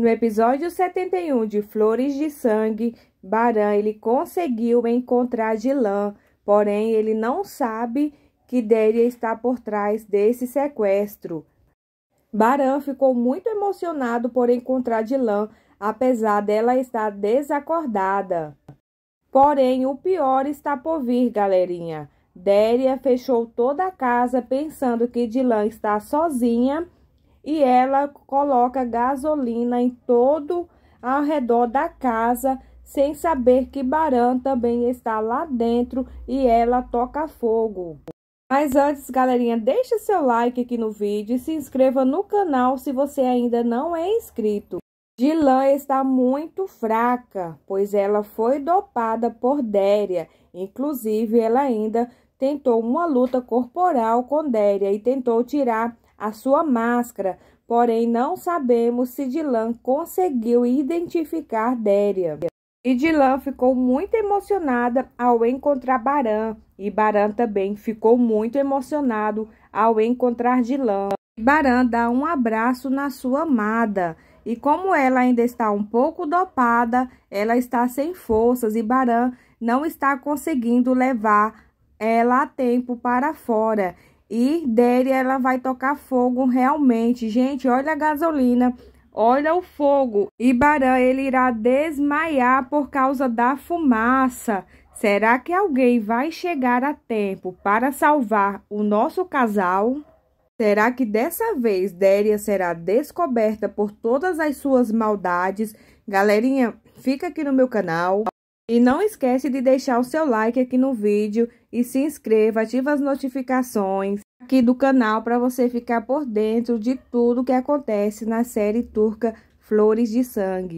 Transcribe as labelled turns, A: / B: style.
A: No episódio 71 de Flores de Sangue, Baran ele conseguiu encontrar Dilan, porém ele não sabe que Derya está por trás desse sequestro. Baran ficou muito emocionado por encontrar Dilan, apesar dela estar desacordada. Porém, o pior está por vir, galerinha. Déria fechou toda a casa pensando que Dilan está sozinha e ela coloca gasolina em todo ao redor da casa, sem saber que Baran também está lá dentro e ela toca fogo. Mas antes, galerinha, deixe seu like aqui no vídeo e se inscreva no canal se você ainda não é inscrito. Dilan está muito fraca, pois ela foi dopada por Déria. Inclusive, ela ainda tentou uma luta corporal com Déria e tentou tirar a sua máscara, porém não sabemos se Dylan conseguiu identificar Déria. E Dylan ficou muito emocionada ao encontrar Baran, e Baran também ficou muito emocionado ao encontrar Dylan. Baran dá um abraço na sua amada, e como ela ainda está um pouco dopada, ela está sem forças e Baran não está conseguindo levar ela a tempo para fora e dele ela vai tocar fogo realmente. Gente, olha a gasolina, olha o fogo. Ibarã, ele irá desmaiar por causa da fumaça. Será que alguém vai chegar a tempo para salvar o nosso casal? Será que dessa vez Déria será descoberta por todas as suas maldades? Galerinha, fica aqui no meu canal. E não esquece de deixar o seu like aqui no vídeo e se inscreva, ativa as notificações aqui do canal para você ficar por dentro de tudo que acontece na série turca Flores de Sangue.